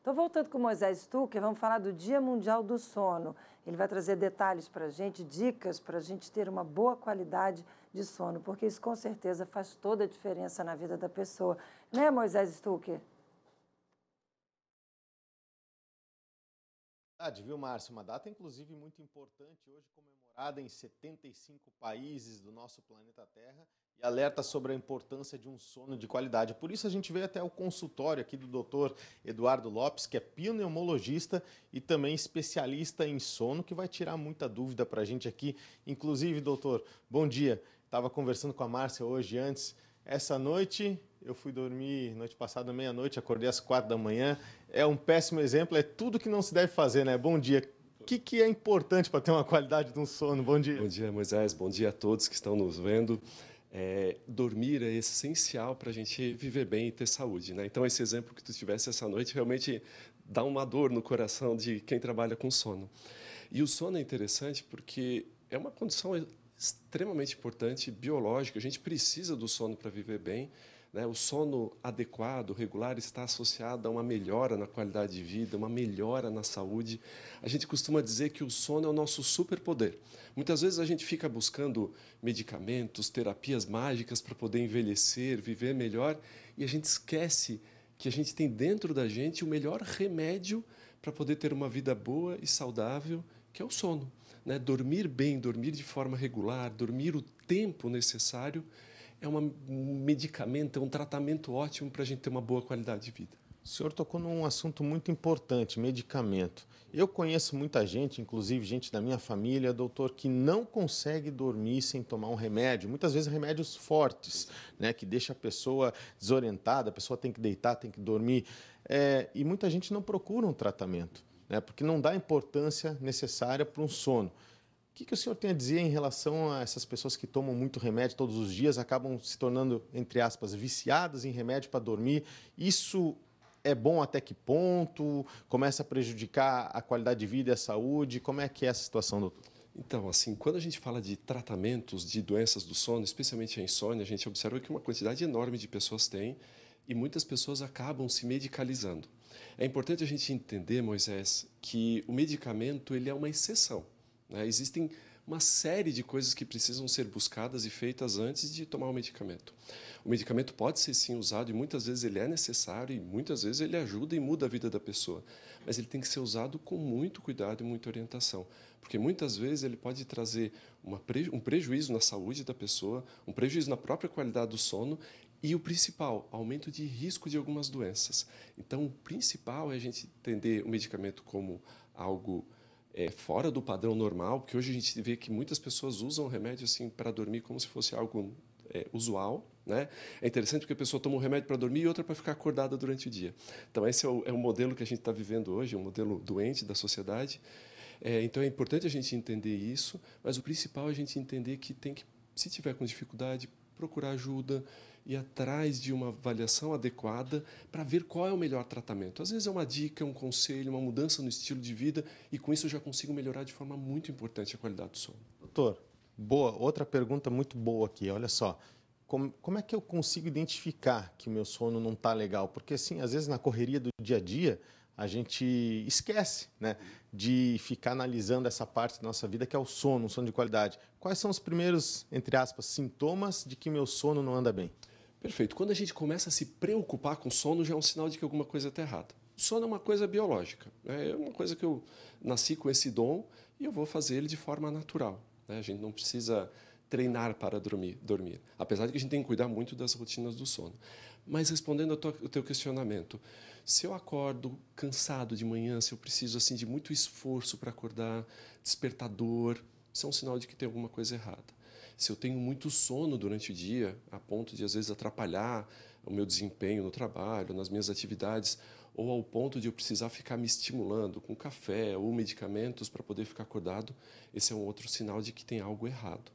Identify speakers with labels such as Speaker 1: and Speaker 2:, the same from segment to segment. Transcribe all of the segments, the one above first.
Speaker 1: Então, voltando com Moisés Stucker, vamos falar do Dia Mundial do Sono. Ele vai trazer detalhes para a gente, dicas para a gente ter uma boa qualidade de sono, porque isso com certeza faz toda a diferença na vida da pessoa. Né, Moisés Stucker?
Speaker 2: Verdade, viu, Márcio? Uma data, inclusive, muito importante, hoje comemorada em 75 países do nosso planeta Terra e alerta sobre a importância de um sono de qualidade. Por isso a gente veio até o consultório aqui do Dr. Eduardo Lopes, que é pneumologista e também especialista em sono, que vai tirar muita dúvida para a gente aqui. Inclusive, doutor, bom dia. Estava conversando com a Márcia hoje antes. Essa noite eu fui dormir noite passada meia-noite, acordei às quatro da manhã. É um péssimo exemplo, é tudo que não se deve fazer, né? Bom dia. O que, que é importante para ter uma qualidade de um sono? Bom dia. Bom dia, Moisés. Bom dia a todos que estão nos vendo é, dormir
Speaker 3: é essencial para a gente viver bem e ter saúde. Né? Então, esse exemplo que tu tivesse essa noite realmente dá uma dor no coração de quem trabalha com sono. E o sono é interessante porque é uma condição extremamente importante, biológica. A gente precisa do sono para viver bem né? O sono adequado, regular, está associado a uma melhora na qualidade de vida, uma melhora na saúde. A gente costuma dizer que o sono é o nosso superpoder. Muitas vezes a gente fica buscando medicamentos, terapias mágicas para poder envelhecer, viver melhor, e a gente esquece que a gente tem dentro da gente o melhor remédio para poder ter uma vida boa e saudável, que é o sono. Né? Dormir bem, dormir de forma regular, dormir o tempo necessário é uma, um
Speaker 2: medicamento, é um tratamento ótimo para a gente ter uma boa qualidade de vida. O senhor tocou num assunto muito importante, medicamento. Eu conheço muita gente, inclusive gente da minha família, doutor, que não consegue dormir sem tomar um remédio. Muitas vezes remédios fortes, né, que deixa a pessoa desorientada, a pessoa tem que deitar, tem que dormir. É, e muita gente não procura um tratamento, né, porque não dá a importância necessária para um sono que, que o senhor tem a dizer em relação a essas pessoas que tomam muito remédio todos os dias, acabam se tornando, entre aspas, viciadas em remédio para dormir? Isso é bom até que ponto? Começa a prejudicar a qualidade de vida e a saúde? Como é que é essa situação, doutor?
Speaker 3: Então, assim, quando a gente fala de tratamentos de doenças do sono, especialmente a insônia, a gente observa que uma quantidade enorme de pessoas tem e muitas pessoas acabam se medicalizando. É importante a gente entender, Moisés, que o medicamento ele é uma exceção. Né? Existem uma série de coisas que precisam ser buscadas e feitas antes de tomar o medicamento. O medicamento pode ser sim usado e muitas vezes ele é necessário e muitas vezes ele ajuda e muda a vida da pessoa, mas ele tem que ser usado com muito cuidado e muita orientação, porque muitas vezes ele pode trazer um prejuízo na saúde da pessoa, um prejuízo na própria qualidade do sono e o principal, aumento de risco de algumas doenças. Então, o principal é a gente entender o medicamento como algo é, fora do padrão normal, porque hoje a gente vê que muitas pessoas usam remédio assim para dormir como se fosse algo é, usual. Né? É interessante porque a pessoa toma um remédio para dormir e outra para ficar acordada durante o dia. Então, esse é o, é o modelo que a gente está vivendo hoje, um modelo doente da sociedade. É, então, é importante a gente entender isso, mas o principal é a gente entender que tem que, se tiver com dificuldade, procurar ajuda, ir atrás de uma avaliação adequada para ver qual é o melhor tratamento. Às vezes é uma dica, é um conselho, uma mudança no estilo de vida e com isso eu já consigo melhorar de forma muito importante a qualidade
Speaker 2: do sono. Doutor, boa, outra pergunta muito boa aqui, olha só. Como, como é que eu consigo identificar que o meu sono não está legal? Porque, assim, às vezes na correria do dia a dia, a gente esquece né, de ficar analisando essa parte da nossa vida que é o sono, um sono de qualidade. Quais são os primeiros, entre aspas, sintomas de que meu sono não anda bem? Perfeito. Quando a gente começa a se preocupar com sono, já é um sinal de que alguma coisa está errada. Sono é uma
Speaker 3: coisa biológica, né? é uma coisa que eu nasci com esse dom e eu vou fazer ele de forma natural. Né? A gente não precisa treinar para dormir, dormir. Apesar de que a gente tem que cuidar muito das rotinas do sono. Mas respondendo ao teu questionamento, se eu acordo cansado de manhã, se eu preciso assim de muito esforço para acordar, despertador, isso é um sinal de que tem alguma coisa errada. Se eu tenho muito sono durante o dia, a ponto de às vezes atrapalhar o meu desempenho no trabalho, nas minhas atividades, ou ao ponto de eu precisar ficar me estimulando com café ou medicamentos para poder ficar acordado, esse é um outro sinal de que tem algo errado.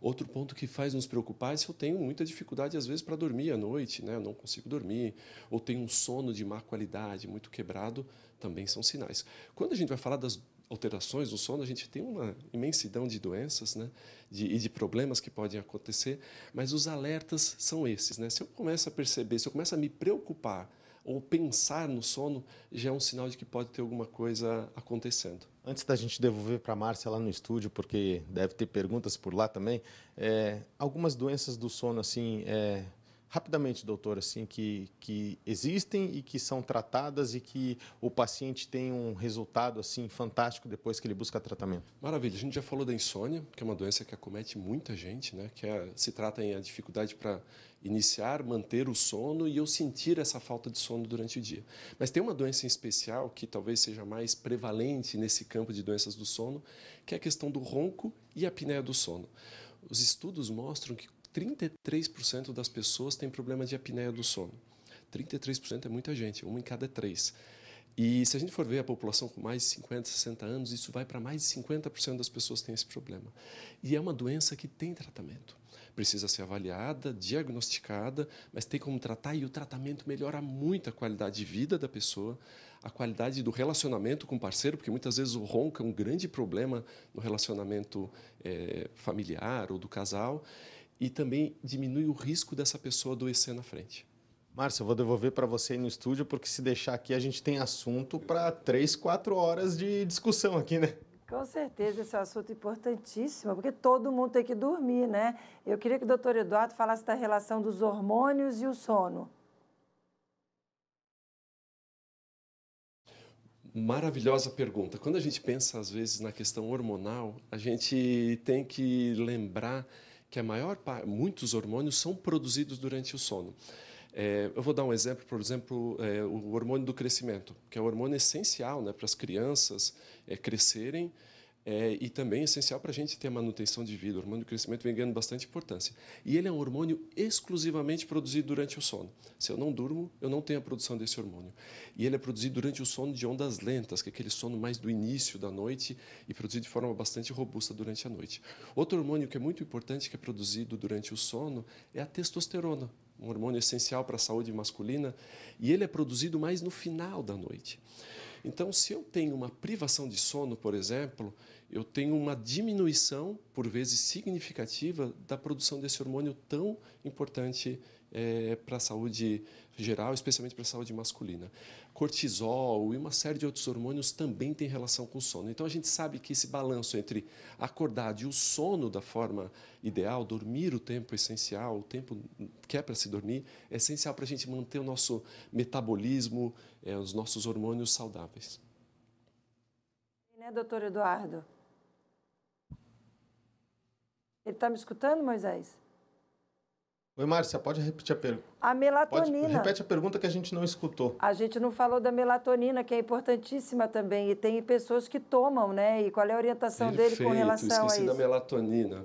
Speaker 3: Outro ponto que faz nos preocupar é se eu tenho muita dificuldade, às vezes, para dormir à noite, né? eu não consigo dormir, ou tenho um sono de má qualidade, muito quebrado, também são sinais. Quando a gente vai falar das alterações no sono, a gente tem uma imensidão de doenças né? de, e de problemas que podem acontecer, mas os alertas são esses. Né? Se eu começo a perceber, se eu começo a me preocupar ou pensar no sono já é um sinal de que pode ter alguma coisa acontecendo.
Speaker 2: Antes da gente devolver para a Márcia lá no estúdio, porque deve ter perguntas por lá também, é, algumas doenças do sono assim é, rapidamente, doutor, assim, que, que existem e que são tratadas e que o paciente tem um resultado assim fantástico depois que ele busca tratamento? Maravilha. A gente já falou da
Speaker 3: insônia, que é uma doença que acomete muita gente, né? Que é, se trata em a dificuldade para iniciar, manter o sono e eu sentir essa falta de sono durante o dia. Mas tem uma doença em especial que talvez seja mais prevalente nesse campo de doenças do sono, que é a questão do ronco e a apneia do sono. Os estudos mostram que 33% das pessoas têm problema de apneia do sono. 33% é muita gente, uma em cada três. E se a gente for ver a população com mais de 50, 60 anos, isso vai para mais de 50% das pessoas têm esse problema. E é uma doença que tem tratamento. Precisa ser avaliada, diagnosticada, mas tem como tratar e o tratamento melhora muito a qualidade de vida da pessoa, a qualidade do relacionamento com o parceiro, porque muitas vezes o ronco é um grande problema no relacionamento é, familiar ou do casal e também diminui o risco dessa pessoa
Speaker 2: adoecer na frente. Márcio, eu vou devolver para você aí no estúdio, porque se deixar aqui a gente tem assunto para três, quatro horas de discussão aqui, né?
Speaker 1: Com certeza, esse é um assunto importantíssimo, porque todo mundo tem que dormir, né? Eu queria que o doutor Eduardo falasse da relação dos hormônios e o sono.
Speaker 3: Maravilhosa pergunta. Quando a gente pensa, às vezes, na questão hormonal, a gente tem que lembrar que a maior parte, muitos hormônios são produzidos durante o sono. É, eu vou dar um exemplo, por exemplo, é, o hormônio do crescimento, que é um hormônio essencial né, para as crianças é, crescerem é, e também é essencial para a gente ter a manutenção de vida. O hormônio do crescimento vem ganhando bastante importância. E ele é um hormônio exclusivamente produzido durante o sono. Se eu não durmo, eu não tenho a produção desse hormônio. E ele é produzido durante o sono de ondas lentas, que é aquele sono mais do início da noite e produzido de forma bastante robusta durante a noite. Outro hormônio que é muito importante, que é produzido durante o sono, é a testosterona um hormônio essencial para a saúde masculina, e ele é produzido mais no final da noite. Então, se eu tenho uma privação de sono, por exemplo, eu tenho uma diminuição, por vezes significativa, da produção desse hormônio tão importante é, eh, para a saúde geral, especialmente para a saúde masculina. Cortisol e uma série de outros hormônios também têm relação com o sono. Então a gente sabe que esse balanço entre acordar e o sono da forma ideal, dormir o tempo essencial, o tempo que é para se dormir, é essencial para a gente manter o nosso metabolismo, é, os nossos hormônios
Speaker 2: saudáveis.
Speaker 1: Né, doutor Eduardo? Ele está me escutando, Moisés?
Speaker 2: Oi, Márcia, pode repetir a pergunta?
Speaker 1: A melatonina. Pode, repete
Speaker 2: a pergunta que a gente não escutou.
Speaker 1: A gente não falou da melatonina, que é importantíssima também. E tem pessoas que tomam, né? E qual é a orientação Perfeito, dele com relação a isso? Esqueci da
Speaker 3: melatonina.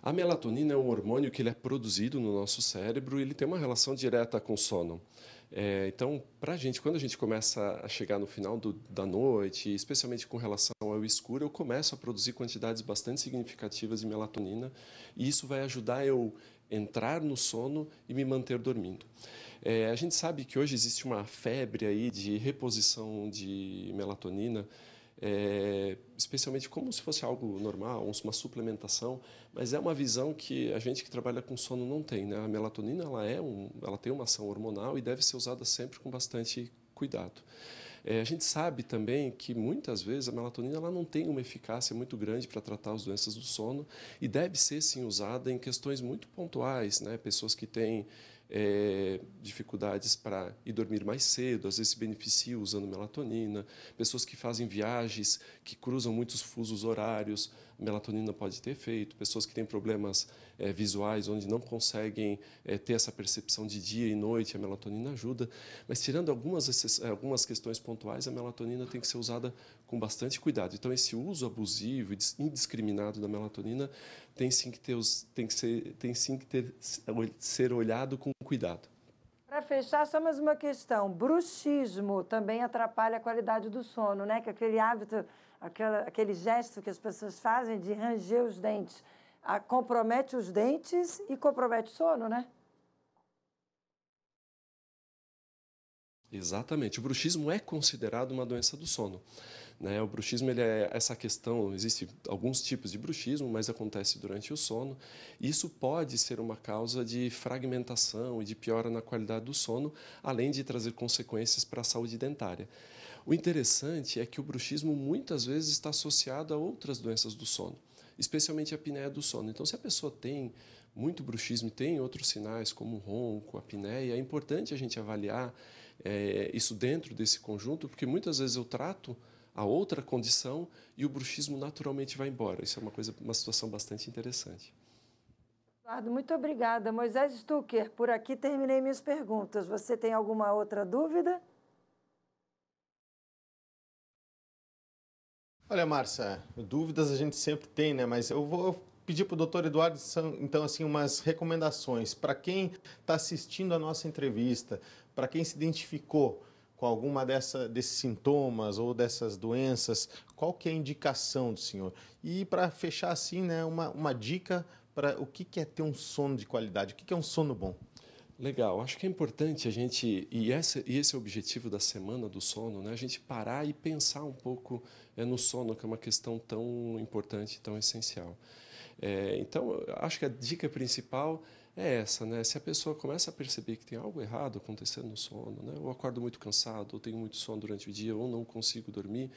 Speaker 3: A melatonina é um hormônio que ele é produzido no nosso cérebro e ele tem uma relação direta com o sono. É, então, para a gente, quando a gente começa a chegar no final do, da noite, especialmente com relação ao escuro, eu começo a produzir quantidades bastante significativas de melatonina e isso vai ajudar eu entrar no sono e me manter dormindo. É, a gente sabe que hoje existe uma febre aí de reposição de melatonina é, especialmente como se fosse algo normal, uma suplementação, mas é uma visão que a gente que trabalha com sono não tem. Né? A melatonina ela é um, ela tem uma ação hormonal e deve ser usada sempre com bastante cuidado. É, a gente sabe também que muitas vezes a melatonina ela não tem uma eficácia muito grande para tratar as doenças do sono e deve ser sim usada em questões muito pontuais, né? pessoas que têm é, dificuldades para ir dormir mais cedo, às vezes se beneficia usando melatonina, pessoas que fazem viagens, que cruzam muitos fusos horários, melatonina pode ter efeito, pessoas que têm problemas é, visuais, onde não conseguem é, ter essa percepção de dia e noite, a melatonina ajuda. Mas tirando algumas, é, algumas questões pontuais, a melatonina tem que ser usada com bastante cuidado. Então, esse uso abusivo e indiscriminado da melatonina tem sim que, ter, tem que, ser, tem sim que ter, ser olhado com cuidado.
Speaker 1: Para fechar, só mais uma questão. Bruxismo também atrapalha a qualidade do sono, né? Que é aquele hábito aquela, aquele gesto que as pessoas fazem de ranger os dentes, a, ah, compromete os dentes e compromete o sono, né?
Speaker 3: Exatamente. O bruxismo é considerado uma doença do sono. Né? O bruxismo ele é essa questão, existe alguns tipos de bruxismo, mas acontece durante o sono. Isso pode ser uma causa de fragmentação e de piora na qualidade do sono, além de trazer consequências para a saúde dentária. O interessante é que o bruxismo muitas vezes está associado a outras doenças do sono, especialmente a apneia do sono. Então, se a pessoa tem muito bruxismo e tem outros sinais, como ronco, apneia, é importante a gente avaliar é, isso dentro desse conjunto, porque muitas vezes eu trato a outra condição e o bruxismo naturalmente vai embora. Isso é uma coisa, uma situação bastante interessante.
Speaker 1: Eduardo, muito obrigada. Moisés Stucker, por aqui terminei minhas perguntas. Você tem alguma outra dúvida?
Speaker 2: Olha, Márcia, dúvidas a gente sempre tem, né? Mas eu vou pedir para o doutor Eduardo, então, assim, umas recomendações para quem está assistindo a nossa entrevista, para quem se identificou com alguma dessa, desses sintomas ou dessas doenças, qual que é a indicação do senhor? E para fechar, assim, né, uma, uma dica para o que, que é ter um sono de qualidade, o que, que é um sono bom? Legal, acho que é importante a gente,
Speaker 3: e, e esse é o objetivo da semana do sono, né? a gente parar e pensar um pouco é, no sono, que é uma questão tão importante, tão essencial. É, então, acho que a dica principal é essa, né? Se a pessoa começa a perceber que tem algo errado acontecendo no sono, né? Ou acordo muito cansado, ou tenho muito sono durante o dia, ou não consigo dormir,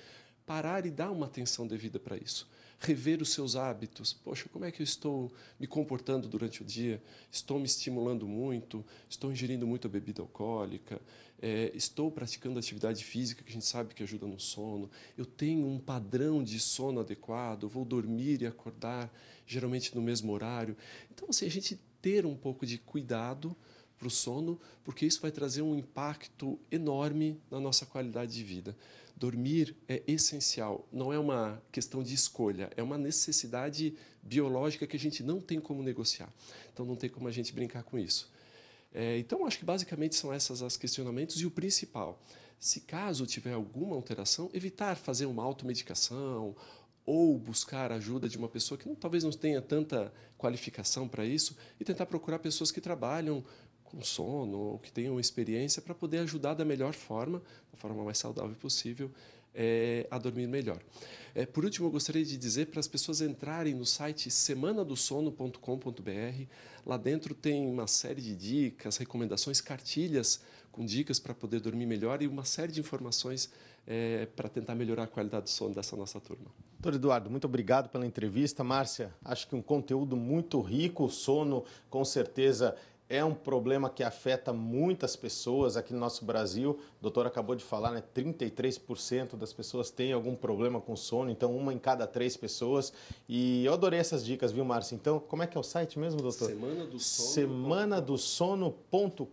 Speaker 3: parar e dar uma atenção devida para isso. Rever os seus hábitos. Poxa, como é que eu estou me comportando durante o dia? Estou me estimulando muito? Estou ingerindo muita bebida alcoólica? É, estou praticando atividade física que a gente sabe que ajuda no sono? Eu tenho um padrão de sono adequado? Vou dormir e acordar geralmente no mesmo horário? Então, assim, a gente ter um pouco de cuidado para o sono, porque isso vai trazer um impacto enorme na nossa qualidade de vida. Dormir é essencial, não é uma questão de escolha, é uma necessidade biológica que a gente não tem como negociar. Então não tem como a gente brincar com isso. É, então acho que basicamente são essas as questionamentos e o principal, se caso tiver alguma alteração, evitar fazer uma automedicação ou buscar a ajuda de uma pessoa que não, talvez não tenha tanta qualificação para isso e tentar procurar pessoas que trabalham com sono, ou que tenham experiência, para poder ajudar da melhor forma, da forma mais saudável possível, é, a dormir melhor. É, por último, eu gostaria de dizer para as pessoas entrarem no site semanadosono.com.br. Lá dentro tem uma série de dicas, recomendações, cartilhas com dicas para poder dormir melhor e uma série de informações é, para tentar melhorar a qualidade do sono
Speaker 2: dessa nossa turma. Doutor Eduardo, muito obrigado pela entrevista. Márcia, acho que um conteúdo muito rico, o sono com certeza é um problema que afeta muitas pessoas aqui no nosso Brasil. O doutor acabou de falar, né? 33% das pessoas têm algum problema com sono, então uma em cada três pessoas. E eu adorei essas dicas, viu, Márcio? Então, como é que é o site mesmo, doutor? Semana do Sono. Semanadosono.com.br,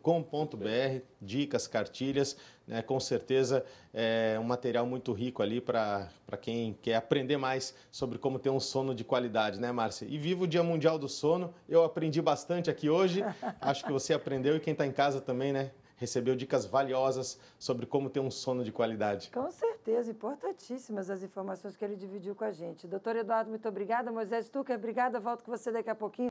Speaker 2: dicas, cartilhas, né? Com certeza é um material muito rico ali para quem quer aprender mais sobre como ter um sono de qualidade, né, Márcia? E viva o Dia Mundial do Sono. Eu aprendi bastante aqui hoje. Acho que você aprendeu e quem está em casa também, né? Recebeu dicas valiosas sobre como ter um sono de qualidade.
Speaker 1: Com certeza, importantíssimas as informações que ele dividiu com a gente. Doutor Eduardo, muito obrigada. Moisés Tuca, obrigada. Volto com você daqui a pouquinho.